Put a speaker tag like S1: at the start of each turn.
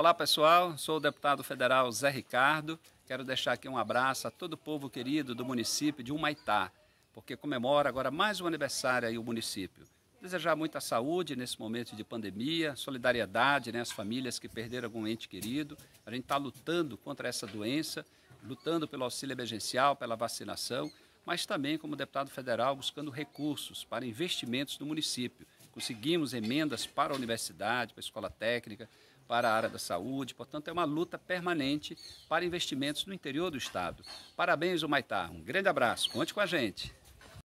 S1: Olá pessoal, sou o deputado federal Zé Ricardo. Quero deixar aqui um abraço a todo o povo querido do município de Humaitá, porque comemora agora mais um aniversário aí o município. Desejar muita saúde nesse momento de pandemia, solidariedade né, às famílias que perderam algum ente querido. A gente está lutando contra essa doença, lutando pelo auxílio emergencial, pela vacinação, mas também, como deputado federal, buscando recursos para investimentos no município conseguimos emendas para a universidade, para a escola técnica, para a área da saúde. Portanto, é uma luta permanente para investimentos no interior do Estado. Parabéns, Humaitá. Um grande abraço. Conte com a gente.